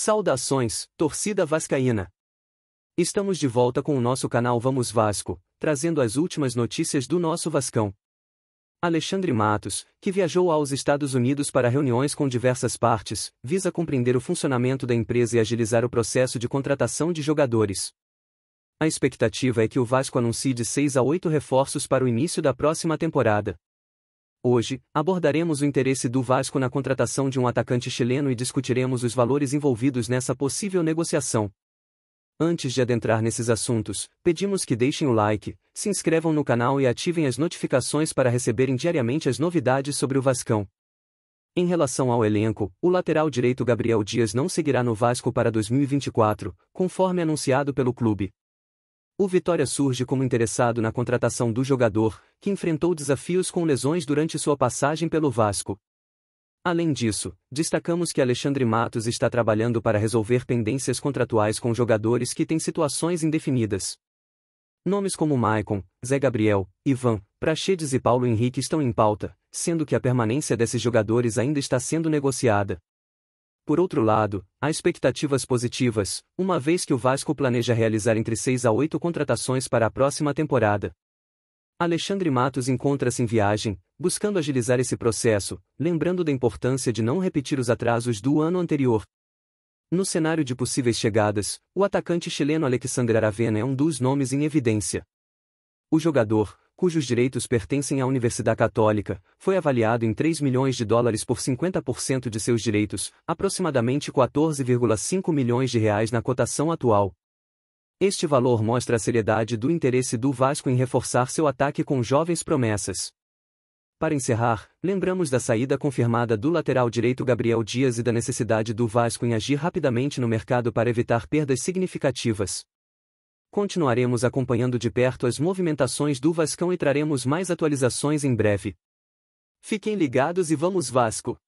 Saudações, torcida vascaína! Estamos de volta com o nosso canal Vamos Vasco, trazendo as últimas notícias do nosso Vascão. Alexandre Matos, que viajou aos Estados Unidos para reuniões com diversas partes, visa compreender o funcionamento da empresa e agilizar o processo de contratação de jogadores. A expectativa é que o Vasco anuncie de 6 a 8 reforços para o início da próxima temporada. Hoje, abordaremos o interesse do Vasco na contratação de um atacante chileno e discutiremos os valores envolvidos nessa possível negociação. Antes de adentrar nesses assuntos, pedimos que deixem o like, se inscrevam no canal e ativem as notificações para receberem diariamente as novidades sobre o Vascão. Em relação ao elenco, o lateral direito Gabriel Dias não seguirá no Vasco para 2024, conforme anunciado pelo clube. O Vitória surge como interessado na contratação do jogador, que enfrentou desafios com lesões durante sua passagem pelo Vasco. Além disso, destacamos que Alexandre Matos está trabalhando para resolver pendências contratuais com jogadores que têm situações indefinidas. Nomes como Maicon, Zé Gabriel, Ivan, Praxedes e Paulo Henrique estão em pauta, sendo que a permanência desses jogadores ainda está sendo negociada. Por outro lado, há expectativas positivas, uma vez que o Vasco planeja realizar entre seis a oito contratações para a próxima temporada. Alexandre Matos encontra-se em viagem, buscando agilizar esse processo, lembrando da importância de não repetir os atrasos do ano anterior. No cenário de possíveis chegadas, o atacante chileno Alexandre Aravena é um dos nomes em evidência. O jogador, cujos direitos pertencem à Universidade Católica, foi avaliado em 3 milhões de dólares por 50% de seus direitos, aproximadamente 14,5 milhões de reais na cotação atual. Este valor mostra a seriedade do interesse do Vasco em reforçar seu ataque com jovens promessas. Para encerrar, lembramos da saída confirmada do lateral direito Gabriel Dias e da necessidade do Vasco em agir rapidamente no mercado para evitar perdas significativas. Continuaremos acompanhando de perto as movimentações do Vascão e traremos mais atualizações em breve. Fiquem ligados e vamos Vasco!